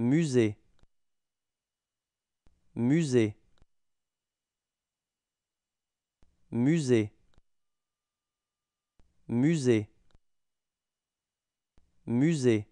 musée musée musée musée musée